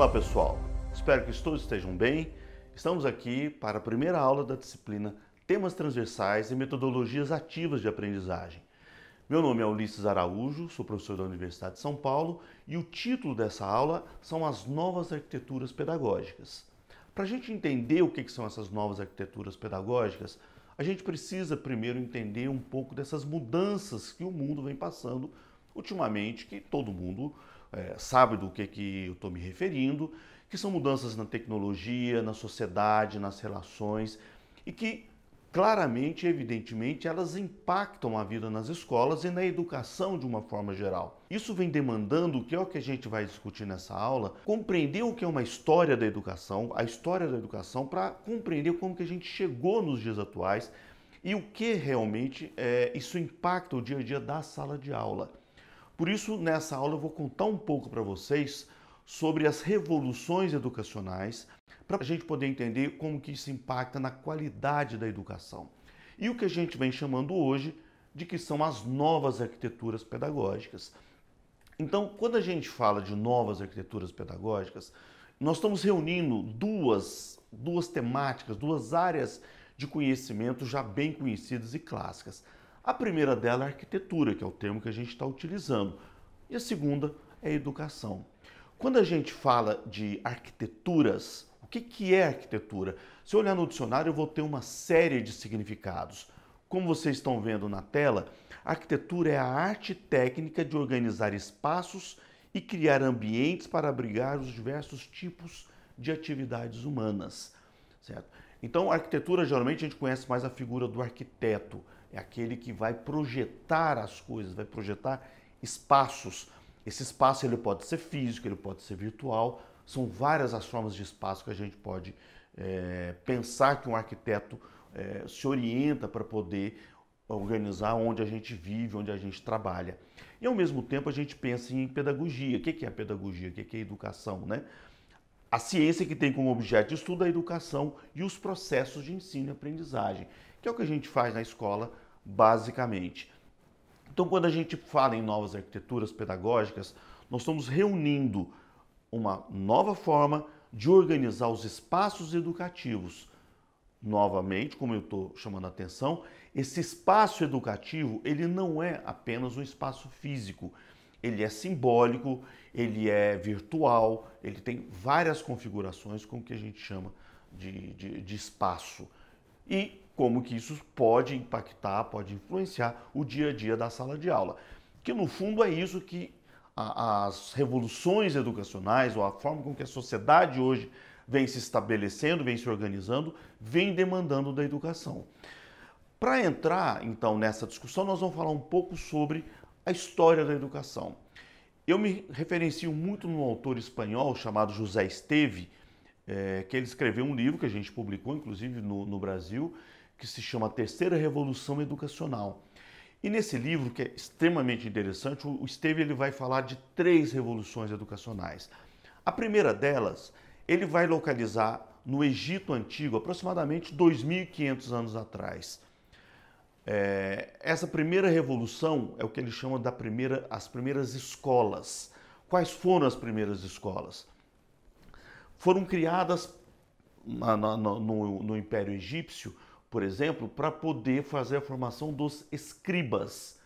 Olá pessoal, espero que todos estejam bem. Estamos aqui para a primeira aula da disciplina Temas Transversais e Metodologias Ativas de Aprendizagem. Meu nome é Ulisses Araújo, sou professor da Universidade de São Paulo e o título dessa aula são as novas arquiteturas pedagógicas. Para a gente entender o que são essas novas arquiteturas pedagógicas, a gente precisa primeiro entender um pouco dessas mudanças que o mundo vem passando ultimamente, que todo mundo é, sabe do que, que eu estou me referindo, que são mudanças na tecnologia, na sociedade, nas relações e que claramente, evidentemente, elas impactam a vida nas escolas e na educação de uma forma geral. Isso vem demandando, que é o que a gente vai discutir nessa aula, compreender o que é uma história da educação, a história da educação, para compreender como que a gente chegou nos dias atuais e o que realmente é, isso impacta o dia a dia da sala de aula. Por isso, nessa aula eu vou contar um pouco para vocês sobre as revoluções educacionais, para a gente poder entender como que isso impacta na qualidade da educação. E o que a gente vem chamando hoje de que são as novas arquiteturas pedagógicas. Então, quando a gente fala de novas arquiteturas pedagógicas, nós estamos reunindo duas, duas temáticas, duas áreas de conhecimento já bem conhecidas e clássicas a primeira dela é arquitetura, que é o termo que a gente está utilizando, e a segunda é educação. Quando a gente fala de arquiteturas, o que, que é arquitetura? Se eu olhar no dicionário, eu vou ter uma série de significados. Como vocês estão vendo na tela, arquitetura é a arte técnica de organizar espaços e criar ambientes para abrigar os diversos tipos de atividades humanas. Certo? Então, arquitetura geralmente a gente conhece mais a figura do arquiteto é aquele que vai projetar as coisas, vai projetar espaços. Esse espaço ele pode ser físico, ele pode ser virtual, são várias as formas de espaço que a gente pode é, pensar que um arquiteto é, se orienta para poder organizar onde a gente vive, onde a gente trabalha. E ao mesmo tempo a gente pensa em pedagogia. O que é a pedagogia? O que é a educação? Né? A ciência que tem como objeto de estudo é a educação e os processos de ensino e aprendizagem que é o que a gente faz na escola, basicamente. Então, quando a gente fala em novas arquiteturas pedagógicas, nós estamos reunindo uma nova forma de organizar os espaços educativos. Novamente, como eu estou chamando a atenção, esse espaço educativo ele não é apenas um espaço físico, ele é simbólico, ele é virtual, ele tem várias configurações com o que a gente chama de, de, de espaço. E como que isso pode impactar, pode influenciar o dia a dia da sala de aula. Que no fundo é isso que as revoluções educacionais ou a forma com que a sociedade hoje vem se estabelecendo, vem se organizando, vem demandando da educação. Para entrar então nessa discussão, nós vamos falar um pouco sobre a história da educação. Eu me referencio muito num autor espanhol chamado José Esteve, é, que ele escreveu um livro que a gente publicou, inclusive no, no Brasil, que se chama Terceira Revolução Educacional. E nesse livro, que é extremamente interessante, o Esteve ele vai falar de três revoluções educacionais. A primeira delas, ele vai localizar no Egito Antigo, aproximadamente 2.500 anos atrás. É, essa primeira revolução é o que ele chama da primeira, as primeiras escolas. Quais foram as primeiras escolas? Foram criadas na, na, no, no Império Egípcio por exemplo, para poder fazer a formação dos escribas.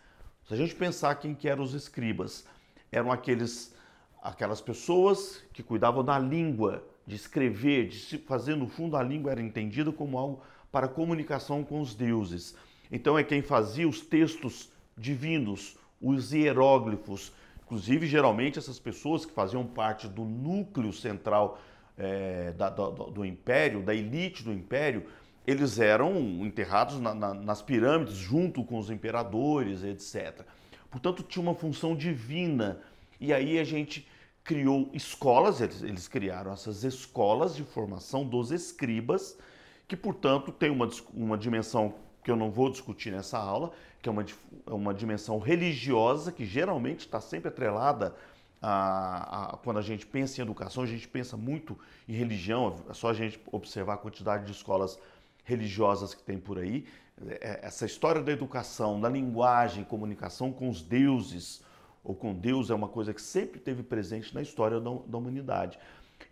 Se a gente pensar quem que eram os escribas, eram aqueles, aquelas pessoas que cuidavam da língua, de escrever, de se fazer no fundo a língua era entendida como algo para comunicação com os deuses. Então é quem fazia os textos divinos, os hieróglifos. Inclusive, geralmente essas pessoas que faziam parte do núcleo central é, da, do, do império, da elite do império, eles eram enterrados na, na, nas pirâmides junto com os imperadores, etc. Portanto, tinha uma função divina. E aí a gente criou escolas, eles, eles criaram essas escolas de formação dos escribas, que, portanto, tem uma, uma dimensão que eu não vou discutir nessa aula, que é uma, é uma dimensão religiosa, que geralmente está sempre atrelada a, a, quando a gente pensa em educação, a gente pensa muito em religião, é só a gente observar a quantidade de escolas religiosas que tem por aí, é, é, essa história da educação, da linguagem, comunicação com os deuses ou com Deus é uma coisa que sempre teve presente na história da, humanidade.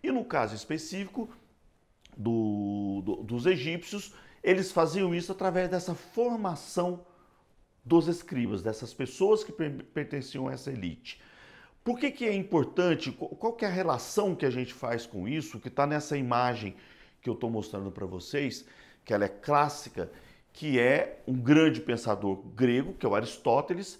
E no caso específico do, do, dos egípcios, eles faziam isso através dessa formação dos escribas, dessas pessoas que pertenciam a essa elite. Por que, que é importante? Qual que é a relação que a gente faz com isso, que está nessa imagem que eu estou mostrando para vocês? que ela é clássica, que é um grande pensador grego, que é o Aristóteles,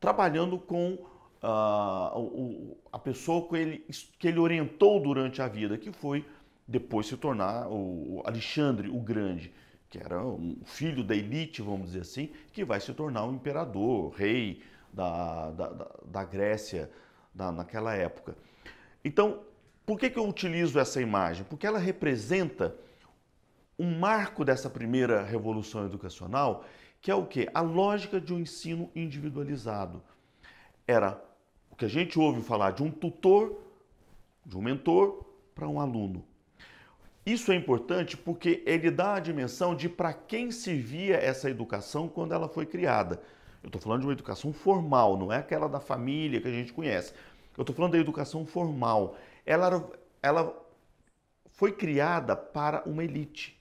trabalhando com uh, o, a pessoa que ele, que ele orientou durante a vida, que foi depois se tornar o Alexandre o Grande, que era um filho da elite, vamos dizer assim, que vai se tornar o um imperador, rei da, da, da Grécia da, naquela época. Então, por que, que eu utilizo essa imagem? Porque ela representa um marco dessa primeira revolução educacional, que é o que? A lógica de um ensino individualizado. Era o que a gente ouve falar de um tutor, de um mentor para um aluno. Isso é importante porque ele dá a dimensão de para quem servia essa educação quando ela foi criada. Eu estou falando de uma educação formal, não é aquela da família que a gente conhece. Eu estou falando da educação formal. Ela, ela foi criada para uma elite.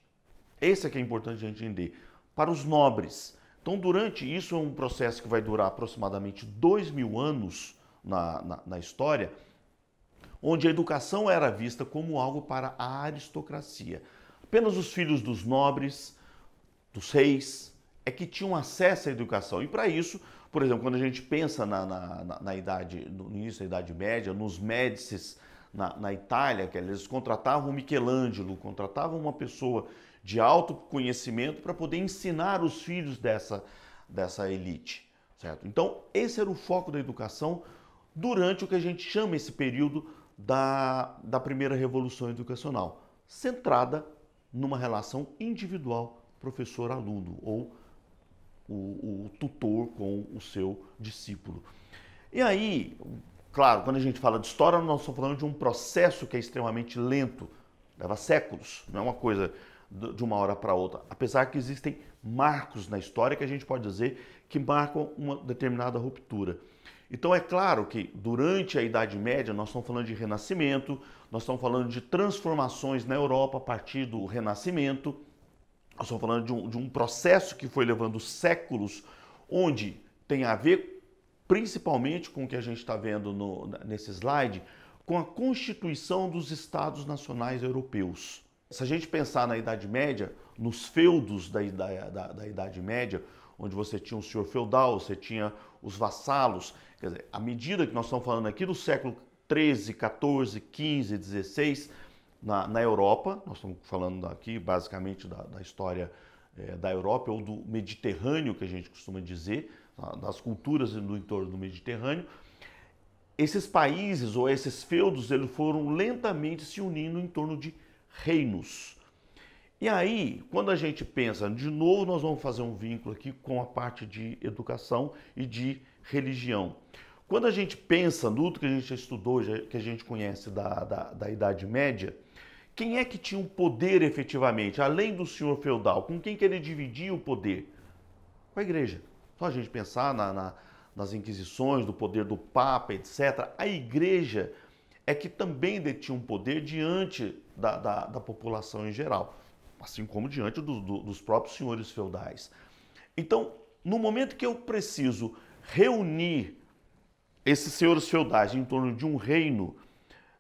Esse é que é importante a gente entender. Para os nobres. Então, durante isso, é um processo que vai durar aproximadamente dois mil anos na, na, na história, onde a educação era vista como algo para a aristocracia. Apenas os filhos dos nobres, dos reis, é que tinham acesso à educação. E para isso, por exemplo, quando a gente pensa na, na, na, na idade, no início da Idade Média, nos Médicis na, Itália, que eles contratavam Michelangelo, contratavam uma pessoa de autoconhecimento para poder ensinar os filhos dessa, dessa elite, certo? Então, esse era o foco da educação durante o que a gente chama esse período da, da primeira revolução educacional, centrada numa relação individual professor-aluno ou o, o, tutor com o seu discípulo. E aí, claro, quando a gente fala de história, nós estamos falando de um processo que é extremamente lento, leva séculos, não é uma coisa de uma hora para outra, apesar que existem marcos na história que a gente pode dizer que marcam uma determinada ruptura. Então é claro que durante a Idade Média nós estamos falando de renascimento, nós estamos falando de transformações na Europa a partir do renascimento, nós estamos falando de um, de um processo que foi levando séculos, onde tem a ver principalmente com o que a gente está vendo no, nesse slide, com a constituição dos Estados Nacionais Europeus. Se a gente pensar na Idade Média, nos feudos da, da, da Idade Média, onde você tinha um senhor feudal, você tinha os vassalos, quer dizer, à medida que nós estamos falando aqui do século 13, 14, 15, 16, na, na Europa, nós estamos falando aqui basicamente da, da história é, da Europa ou do Mediterrâneo, que a gente costuma dizer, das culturas do entorno do Mediterrâneo, esses países ou esses feudos eles foram lentamente se unindo em torno de reinos. E aí, quando a gente pensa, de novo, nós vamos fazer um vínculo aqui com a parte de educação e de religião. Quando a gente pensa no que a gente estudou, que a gente conhece da, da, da Idade Média, quem é que tinha o um poder efetivamente, além do senhor feudal? Com quem que ele dividia o poder? Com a igreja. Só a gente pensar na, na, nas inquisições, do poder do Papa, etc. A igreja é que também detinha um poder diante da, da, da população em geral, assim como diante do, do, dos próprios senhores feudais. Então, no momento que eu preciso reunir esses senhores feudais em torno de um reino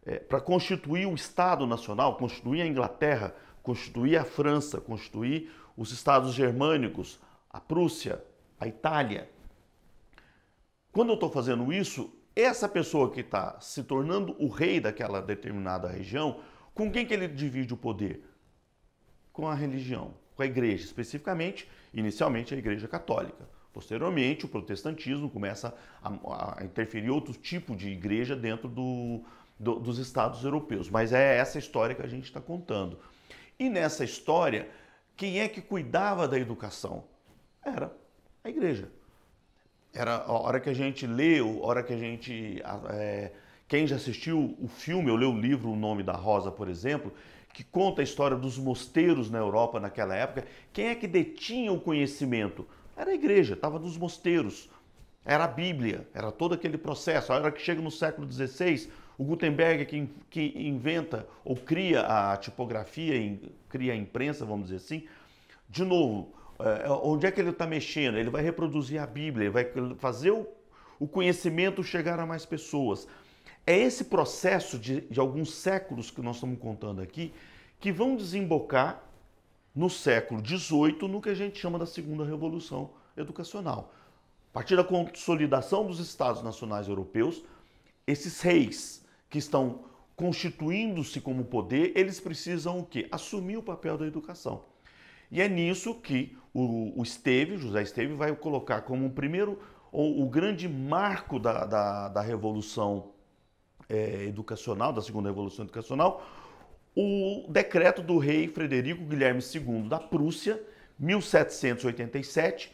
é, para constituir o Estado Nacional, constituir a Inglaterra, constituir a França, constituir os Estados germânicos, a Prússia, a Itália. Quando eu estou fazendo isso, essa pessoa que está se tornando o rei daquela determinada região com quem que ele divide o poder? Com a religião, com a igreja especificamente, inicialmente a igreja católica. Posteriormente, o protestantismo começa a, a interferir outro tipo de igreja dentro do, do, dos estados europeus. Mas é essa história que a gente está contando. E nessa história, quem é que cuidava da educação? Era a igreja. Era a hora que a gente leu, a hora que a gente é, quem já assistiu o filme ou leu o livro O Nome da Rosa, por exemplo, que conta a história dos mosteiros na Europa naquela época, quem é que detinha o conhecimento? Era a igreja, estava nos mosteiros, era a Bíblia, era todo aquele processo. A hora que chega no século XVI, o Gutenberg é que, inventa ou cria a tipografia, cria a imprensa, vamos dizer assim. De novo, é, é, onde é que ele está mexendo? Ele vai reproduzir a Bíblia, ele vai fazer o, o conhecimento chegar a mais pessoas. É esse processo de, de alguns séculos que nós estamos contando aqui que vão desembocar no século XVIII no que a gente chama da Segunda Revolução Educacional. A partir da consolidação dos Estados Nacionais Europeus, esses reis que estão constituindo-se como poder, eles precisam o quê? Assumir o papel da educação. E é nisso que o, Esteve, José Esteve, vai colocar como o primeiro, ou o grande marco da, da, da Revolução é, educacional, da segunda revolução educacional, o decreto do rei Frederico Guilherme II da Prússia, 1787,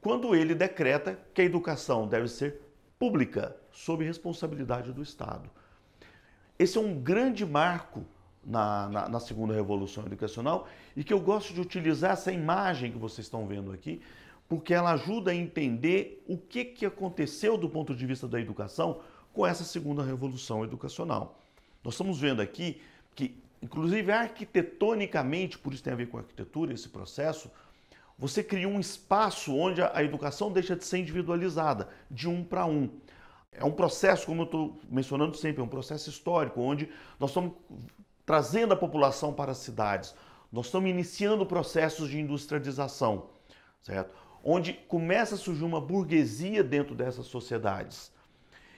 quando ele decreta que a educação deve ser pública, sob responsabilidade do Estado. Esse é um grande marco na, na, na, segunda revolução educacional e que eu gosto de utilizar essa imagem que vocês estão vendo aqui, porque ela ajuda a entender o que, que aconteceu do ponto de vista da educação com essa segunda revolução educacional. Nós estamos vendo aqui que, inclusive arquitetonicamente, por isso tem a ver com a arquitetura, esse processo, você cria um espaço onde a educação deixa de ser individualizada, de um para um. É um processo, como eu estou mencionando sempre, é um processo histórico, onde nós estamos trazendo a população para as cidades, nós estamos iniciando processos de industrialização, certo? Onde começa a surgir uma burguesia dentro dessas sociedades.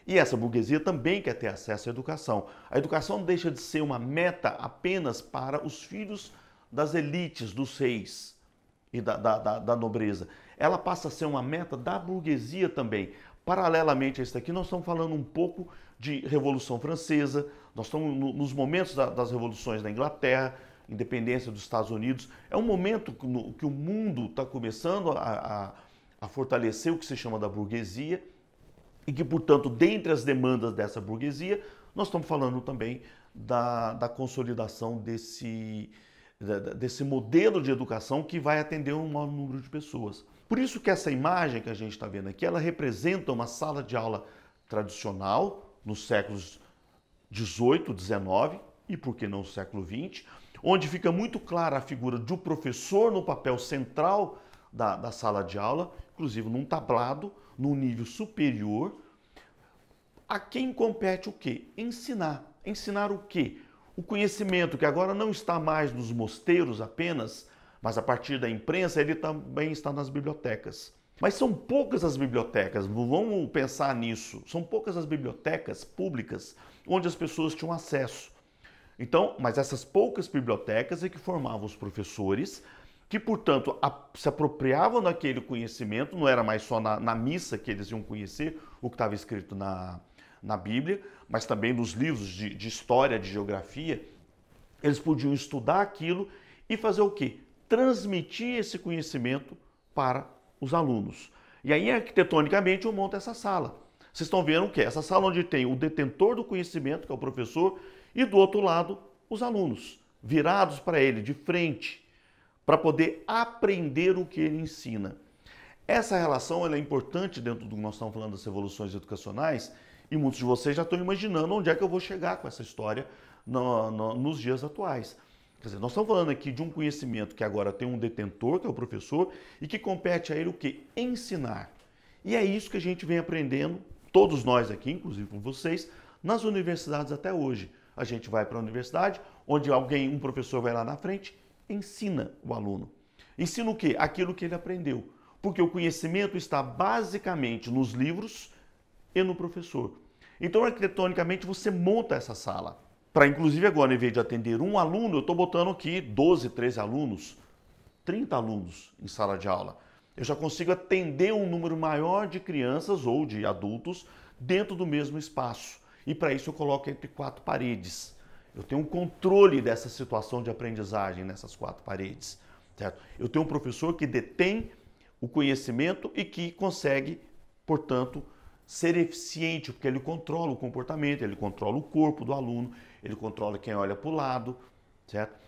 E essa burguesia também quer ter acesso à educação. A educação deixa de ser uma meta apenas para os filhos das elites, dos reis e da, da, da, da nobreza. Ela passa a ser uma meta da burguesia também. Paralelamente a isso aqui, nós estamos falando um pouco de Revolução Francesa, nós estamos no, nos momentos da, das revoluções da Inglaterra, independência dos Estados Unidos. É um momento que, no, que o mundo está começando a, a, a fortalecer o que se chama da burguesia e que, portanto, dentre as demandas dessa burguesia, nós estamos falando também da, da consolidação desse, desse modelo de educação que vai atender um maior número de pessoas. Por isso que essa imagem que a gente está vendo aqui, ela representa uma sala de aula tradicional nos séculos 18, 19 e por que não século 20, onde fica muito clara a figura do professor no papel central da, da sala de aula, inclusive num tablado, num nível superior, a quem compete o quê? Ensinar. Ensinar o quê? O conhecimento que agora não está mais nos mosteiros apenas, mas a partir da imprensa ele também está nas bibliotecas. Mas são poucas as bibliotecas, vamos pensar nisso. São poucas as bibliotecas públicas onde as pessoas tinham acesso. Então, mas essas poucas bibliotecas é que formavam os professores que, portanto, a, se apropriavam daquele conhecimento, não era mais só na, na missa que eles iam conhecer o que estava escrito na, na Bíblia, mas também nos livros de, de história, de geografia. Eles podiam estudar aquilo e fazer o quê? Transmitir esse conhecimento para os alunos. E aí, arquitetonicamente, eu monto essa sala. Vocês estão vendo que é essa sala onde tem o detentor do conhecimento, que é o professor, e do outro lado, os alunos, virados para ele, de frente, para poder aprender o que ele ensina. Essa relação é importante dentro do que nós estamos falando das revoluções educacionais e muitos de vocês já estão imaginando onde é que eu vou chegar com essa história no, no, nos dias atuais. Quer dizer, nós estamos falando aqui de um conhecimento que agora tem um detentor, que é o professor, e que compete a ele o que? Ensinar. E é isso que a gente vem aprendendo, todos nós aqui, inclusive com vocês, nas universidades até hoje. A gente vai para a universidade, onde alguém, um professor vai lá na frente, ensina o aluno. Ensina o quê? Aquilo que ele aprendeu. Porque o conhecimento está basicamente nos livros e no professor. Então, arquitetonicamente, você monta essa sala. Para, inclusive, agora, em vez de atender um aluno, eu estou botando aqui 12, 13 alunos, 30 alunos em sala de aula. Eu já consigo atender um número maior de crianças ou de adultos dentro do mesmo espaço. E para isso eu coloco entre quatro paredes. Eu tenho um controle dessa situação de aprendizagem nessas quatro paredes. Certo? Eu tenho um professor que detém o conhecimento e que consegue, portanto, ser eficiente, porque ele controla o comportamento, ele controla o corpo do aluno, ele controla quem olha para o lado, certo?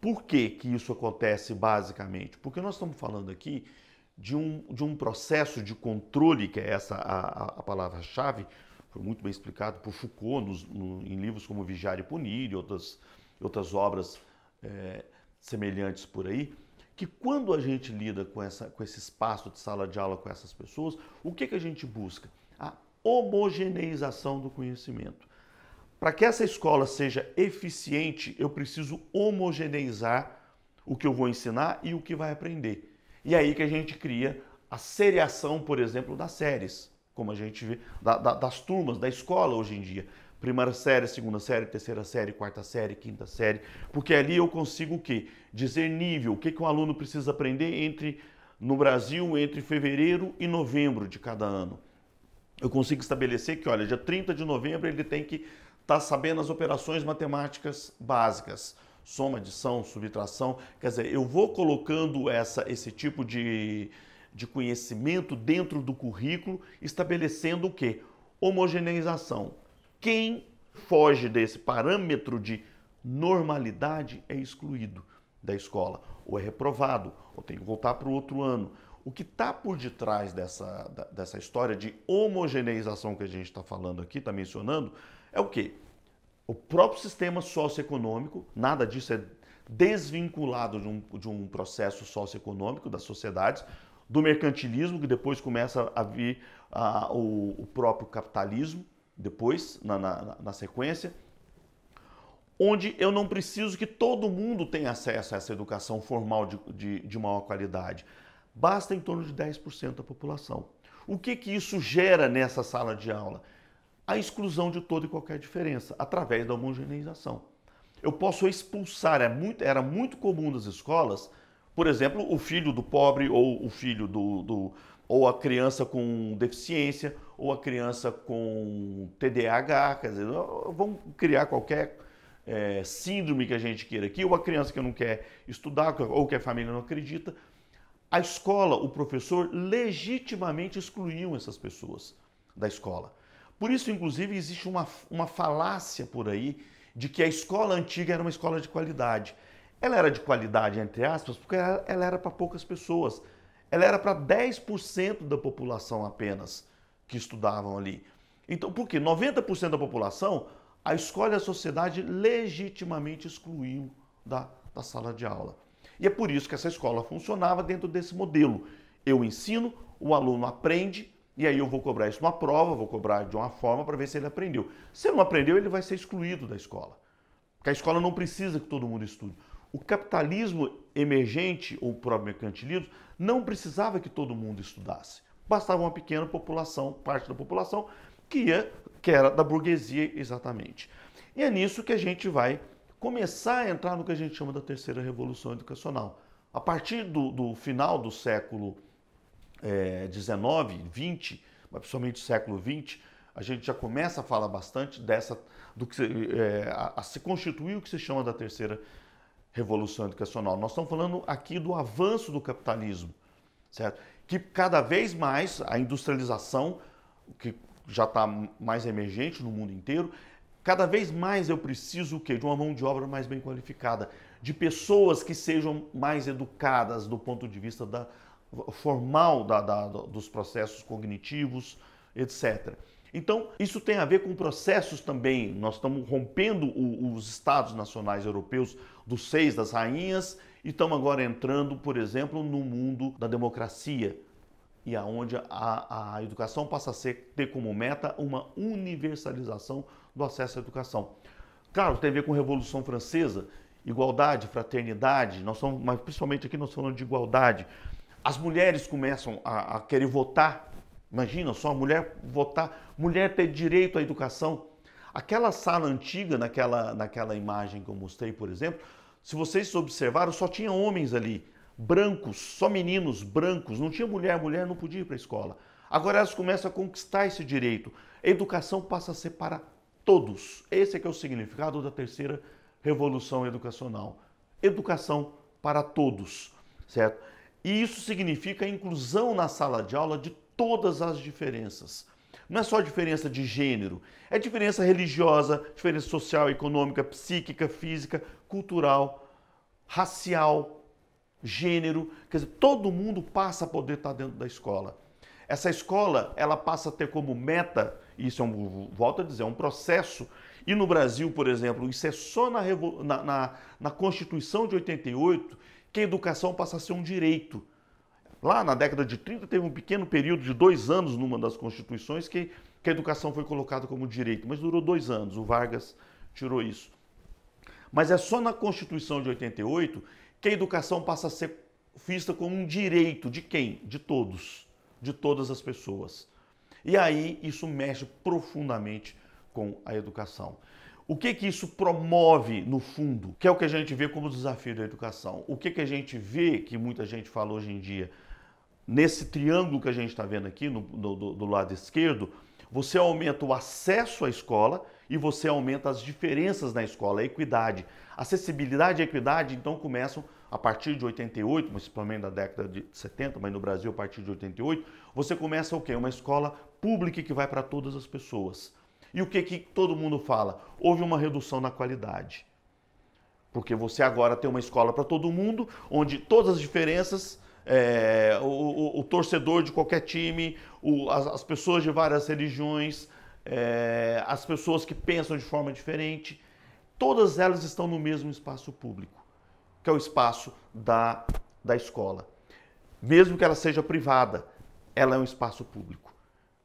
Por que, que isso acontece basicamente? Porque nós estamos falando aqui de um, de um processo de controle, que é essa a, a palavra-chave, foi muito bem explicado por Foucault nos, no, em livros como Vigiar e Punir e outras, outras obras é, semelhantes por aí, que quando a gente lida com, essa, com esse espaço de sala de aula com essas pessoas, o que, que a gente busca? A homogeneização do conhecimento. Para que essa escola seja eficiente, eu preciso homogeneizar o que eu vou ensinar e o que vai aprender. E é aí que a gente cria a seriação, por exemplo, das séries como a gente vê, da, da, das turmas, da escola hoje em dia. Primeira série, segunda série, terceira série, quarta série, quinta série, porque ali eu consigo o quê? Dizer nível, o que, que um aluno precisa aprender entre no Brasil entre fevereiro e novembro de cada ano. Eu consigo estabelecer que, olha, dia 30 de novembro ele tem que estar tá sabendo as operações matemáticas básicas, soma, adição, subtração, quer dizer, eu vou colocando essa, esse tipo de, de conhecimento dentro do currículo, estabelecendo o que? Homogeneização. Quem foge desse parâmetro de normalidade é excluído da escola, ou é reprovado, ou tem que voltar para o outro ano. O que está por detrás dessa, dessa história de homogeneização que a gente está falando aqui, está mencionando, é o que? O próprio sistema socioeconômico, nada disso é desvinculado de um, de um processo socioeconômico das sociedades, do mercantilismo, que depois começa a vir a, o, o, próprio capitalismo, depois, na, na, na sequência, onde eu não preciso que todo mundo tenha acesso a essa educação formal de, de, de maior qualidade. Basta em torno de 10% da população. O que, que isso gera nessa sala de aula? A exclusão de toda e qualquer diferença, através da homogeneização. Eu posso expulsar, é muito, era muito comum nas escolas por exemplo, o filho do pobre ou o filho do, do, ou a criança com deficiência ou a criança com TDAH, quer dizer, vamos criar qualquer é, síndrome que a gente queira aqui, ou a criança que não quer estudar ou que a família não acredita. A escola, o professor legitimamente excluiu essas pessoas da escola. Por isso, inclusive, existe uma, uma falácia por aí de que a escola antiga era uma escola de qualidade. Ela era de qualidade, entre aspas, porque ela era para poucas pessoas. Ela era para 10% da população apenas que estudavam ali. Então, por quê? 90% da população, a escola e a sociedade legitimamente excluíam da, da sala de aula. E é por isso que essa escola funcionava dentro desse modelo. Eu ensino, o aluno aprende, e aí eu vou cobrar isso numa prova, vou cobrar de uma forma para ver se ele aprendeu. Se ele não aprendeu, ele vai ser excluído da escola. Porque a escola não precisa que todo mundo estude. O capitalismo emergente ou pró-mercantilismo não precisava que todo mundo estudasse. Bastava uma pequena população, parte da população, que, ia, que era da burguesia exatamente. E é nisso que a gente vai começar a entrar no que a gente chama da terceira revolução educacional. A partir do, do final do século XIX, é, XX, mas principalmente século XX, a gente já começa a falar bastante dessa do que é, a, a se constituir o que se chama da terceira revolução educacional. É nós estamos falando aqui do avanço do capitalismo, certo? Que cada vez mais a industrialização, que já está mais emergente no mundo inteiro, cada vez mais eu preciso o quê? De uma mão de obra mais bem qualificada, de pessoas que sejam mais educadas do ponto de vista da, formal da, da, dos processos cognitivos, etc. Então, isso tem a ver com processos também. Nós estamos rompendo o, os estados nacionais europeus dos seis das rainhas e estamos agora entrando, por exemplo, no mundo da democracia e aonde a, a educação passa a ser, ter como meta uma universalização do acesso à educação. Claro, tem a ver com a Revolução Francesa, igualdade, fraternidade. Nós somos, mas principalmente aqui nós falamos de igualdade. As mulheres começam a, a querer votar Imagina só a mulher votar, mulher ter direito à educação. Aquela sala antiga, naquela, naquela imagem que eu mostrei, por exemplo, se vocês observaram, só tinha homens ali, brancos, só meninos brancos, não tinha mulher, mulher não podia ir para a escola. Agora elas começam a conquistar esse direito. A educação passa a ser para todos. Esse é que é o significado da terceira revolução educacional. Educação para todos, certo? E isso significa a inclusão na sala de aula de todas as diferenças. Não é só diferença de gênero, é diferença religiosa, diferença social, econômica, psíquica, física, cultural, racial, gênero. Quer dizer, todo mundo passa a poder estar dentro da escola. Essa escola, ela passa a ter como meta, isso é um, volto a dizer, é um processo. E no Brasil, por exemplo, isso é só na, na, na Constituição de 88 que a educação passa a ser um direito Lá na década de 30 teve um pequeno período de dois anos numa das constituições que, que a educação foi colocada como direito, mas durou dois anos, o Vargas tirou isso. Mas é só na Constituição de 88 que a educação passa a ser vista como um direito de quem? De todos, de todas as pessoas. E aí isso mexe profundamente com a educação. O que que isso promove no fundo? Que é o que a gente vê como desafio da educação. O que que a gente vê que muita gente fala hoje em dia? nesse triângulo que a gente está vendo aqui no, do, do lado esquerdo, você aumenta o acesso à escola e você aumenta as diferenças na escola, a equidade. Acessibilidade e equidade, então, começam a partir de 88, principalmente da década de 70, mas no Brasil a partir de 88, você começa o quê? Uma escola pública que vai para todas as pessoas. E o que, que todo mundo fala? Houve uma redução na qualidade. Porque você agora tem uma escola para todo mundo, onde todas as diferenças é, o, o, o, torcedor de qualquer time, o, as, as, pessoas de várias religiões, é, as pessoas que pensam de forma diferente, todas elas estão no mesmo espaço público, que é o espaço da, da escola. Mesmo que ela seja privada, ela é um espaço público,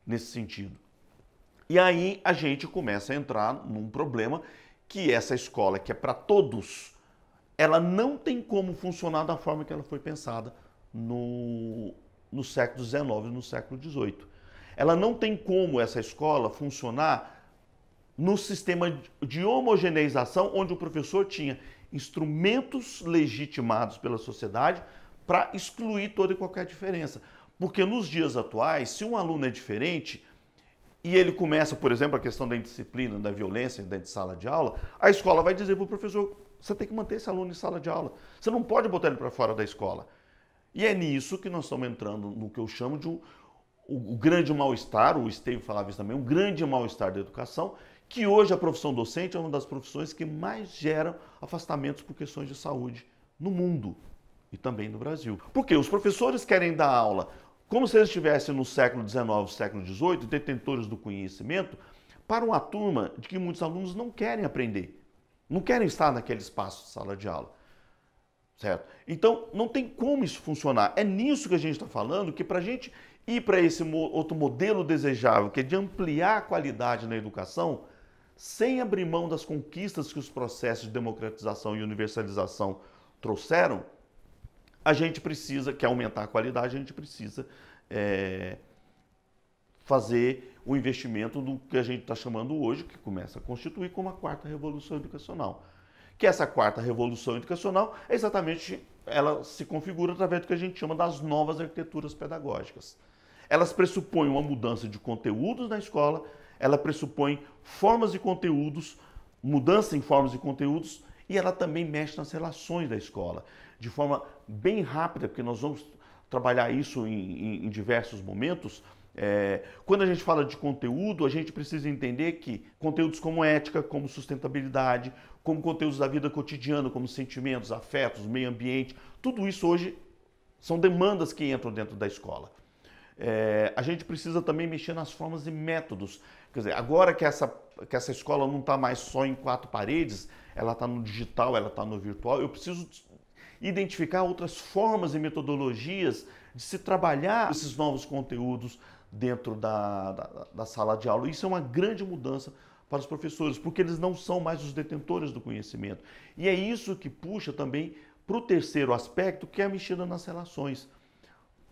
nesse sentido. E aí a gente começa a entrar num problema que essa escola, que é para todos, ela não tem como funcionar da forma que ela foi pensada no, no século XIX e no século XVIII. Ela não tem como essa escola funcionar no sistema de homogeneização, onde o professor tinha instrumentos legitimados pela sociedade para excluir toda e qualquer diferença. Porque nos dias atuais, se um aluno é diferente e ele começa, por exemplo, a questão da indisciplina, da violência dentro de sala de aula, a escola vai dizer para o professor: você tem que manter esse aluno em sala de aula, você não pode botar ele para fora da escola. E é nisso que nós estamos entrando no que eu chamo de um, o, o grande mal-estar, o Esteve falava isso também, um grande mal-estar da educação, que hoje a profissão docente é uma das profissões que mais geram afastamentos por questões de saúde no mundo e também no Brasil. Porque os professores querem dar aula como se eles estivessem no século XIX, século XVIII, detentores do conhecimento, para uma turma de que muitos alunos não querem aprender, não querem estar naquele espaço de sala de aula. Certo? Então, não tem como isso funcionar. É nisso que a gente está falando que para a gente ir para esse outro modelo desejável, que é de ampliar a qualidade na educação, sem abrir mão das conquistas que os processos de democratização e universalização trouxeram, a gente precisa, que aumentar a qualidade, a gente precisa é, fazer o investimento do que a gente está chamando hoje, que começa a constituir como a quarta revolução educacional que essa quarta revolução educacional é exatamente ela se configura através do que a gente chama das novas arquiteturas pedagógicas. Elas pressupõem uma mudança de conteúdos na escola, ela pressupõe formas e conteúdos, mudança em formas e conteúdos, e ela também mexe nas relações da escola, de forma bem rápida, porque nós vamos trabalhar isso em, em, em diversos momentos. É, quando a gente fala de conteúdo, a gente precisa entender que conteúdos como ética, como sustentabilidade, como conteúdos da vida cotidiana, como sentimentos, afetos, meio ambiente. Tudo isso hoje são demandas que entram dentro da escola. É, a gente precisa também mexer nas formas e métodos. Quer dizer, agora que essa, que essa escola não está mais só em quatro paredes, ela está no digital, ela está no virtual, eu preciso identificar outras formas e metodologias de se trabalhar esses novos conteúdos dentro da, da, da sala de aula. Isso é uma grande mudança para os professores, porque eles não são mais os detentores do conhecimento. E é isso que puxa também para o terceiro aspecto, que é a mexida nas relações.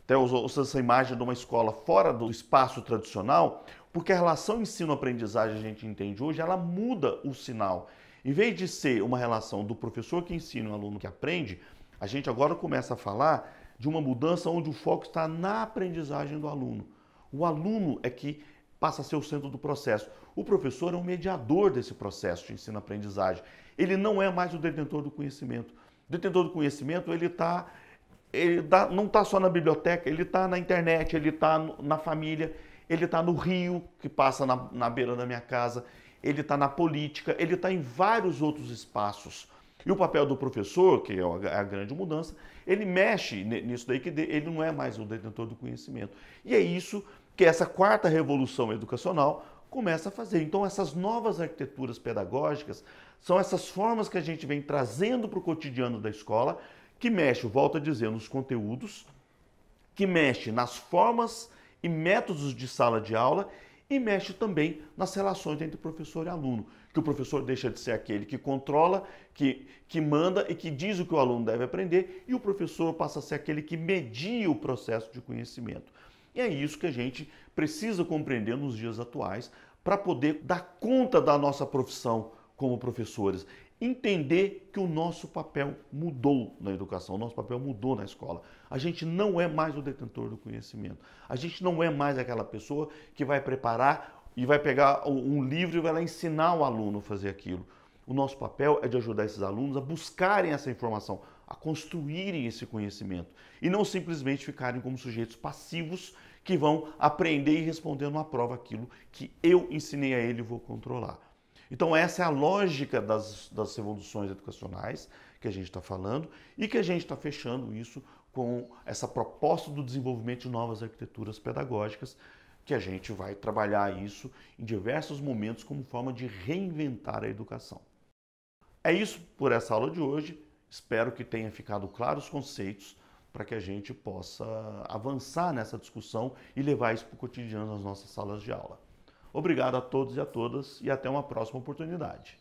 Até usa essa imagem de uma escola fora do espaço tradicional, porque a relação ensino-aprendizagem a gente entende hoje, ela muda o sinal. Em vez de ser uma relação do professor que ensina e o aluno que aprende, a gente agora começa a falar de uma mudança onde o foco está na aprendizagem do aluno. O aluno é que passa a ser o centro do processo. O professor é um mediador desse processo de ensino-aprendizagem. Ele não é mais o detentor do conhecimento. O detentor do conhecimento, ele está ele tá, não está só na biblioteca, ele está na internet, ele está na família, ele está no rio que passa na, na beira da minha casa, ele está na política, ele está em vários outros espaços. E o papel do professor, que é, é a grande mudança, ele mexe nisso daí, que ele não é mais o detentor do conhecimento. E é isso que essa quarta revolução educacional começa a fazer. Então, essas novas arquiteturas pedagógicas são essas formas que a gente vem trazendo para o cotidiano da escola, que mexe, volta a dizer, nos conteúdos, que mexe nas formas e métodos de sala de aula e mexe também nas relações entre professor e aluno, que o professor deixa de ser aquele que controla, que, que manda e que diz o que o aluno deve aprender, e o professor passa a ser aquele que media o processo de conhecimento. E é isso que a gente precisa compreender nos dias atuais para poder dar conta da nossa profissão como professores, entender que o nosso papel mudou na educação, o nosso papel mudou na escola. A gente não é mais o detentor do conhecimento. A gente não é mais aquela pessoa que vai preparar e vai pegar um livro e vai lá ensinar o aluno a fazer aquilo. O nosso papel é de ajudar esses alunos a buscarem essa informação, a construírem esse conhecimento e não simplesmente ficarem como sujeitos passivos que vão aprender e responder numa prova aquilo que eu ensinei a ele e vou controlar. Então, essa é a lógica das, das revoluções educacionais que a gente está falando e que a gente está fechando isso com essa proposta do desenvolvimento de novas arquiteturas pedagógicas, que a gente vai trabalhar isso em diversos momentos como forma de reinventar a educação. É isso por essa aula de hoje. Espero que tenha ficado claro os conceitos para que a gente possa avançar nessa discussão e levar isso para o cotidiano nas nossas salas de aula. Obrigado a todos e a todas e até uma próxima oportunidade.